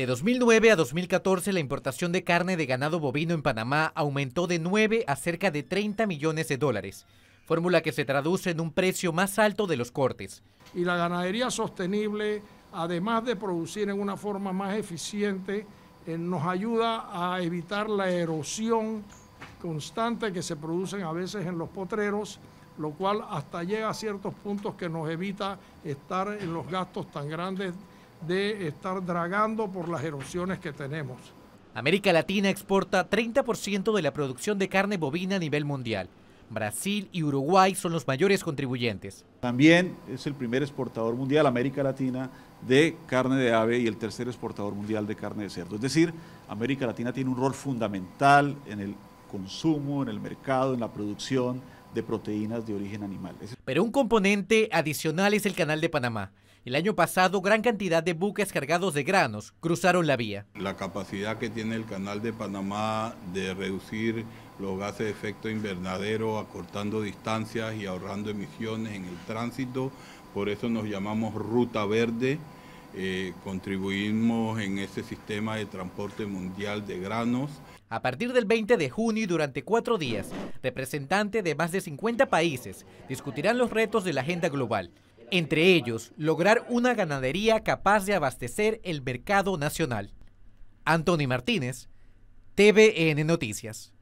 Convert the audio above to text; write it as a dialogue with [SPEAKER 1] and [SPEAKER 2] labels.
[SPEAKER 1] De 2009 a 2014, la importación de carne de ganado bovino en Panamá aumentó de 9 a cerca de 30 millones de dólares, fórmula que se traduce en un precio más alto de los cortes.
[SPEAKER 2] Y la ganadería sostenible, además de producir en una forma más eficiente, eh, nos ayuda a evitar la erosión constante que se producen a veces en los potreros, lo cual hasta llega a ciertos puntos que nos evita estar en los gastos tan grandes de estar dragando por las erosiones que tenemos.
[SPEAKER 1] América Latina exporta 30% de la producción de carne bovina a nivel mundial. Brasil y Uruguay son los mayores contribuyentes. También
[SPEAKER 3] es el primer exportador mundial, América Latina, de carne de ave y el tercer exportador mundial de carne de cerdo. Es decir, América Latina tiene un rol fundamental en el consumo, en el mercado, en la producción de proteínas de origen animal.
[SPEAKER 1] Pero un componente adicional es el Canal de Panamá. El año pasado, gran cantidad de buques cargados de granos cruzaron la vía.
[SPEAKER 4] La capacidad que tiene el Canal de Panamá de reducir los gases de efecto invernadero, acortando distancias y ahorrando emisiones en el tránsito, por eso nos llamamos Ruta Verde. Eh, contribuimos en
[SPEAKER 1] ese sistema de transporte mundial de granos. A partir del 20 de junio y durante cuatro días, representantes de más de 50 países discutirán los retos de la agenda global, entre ellos lograr una ganadería capaz de abastecer el mercado nacional. Anthony Martínez, TVN Noticias.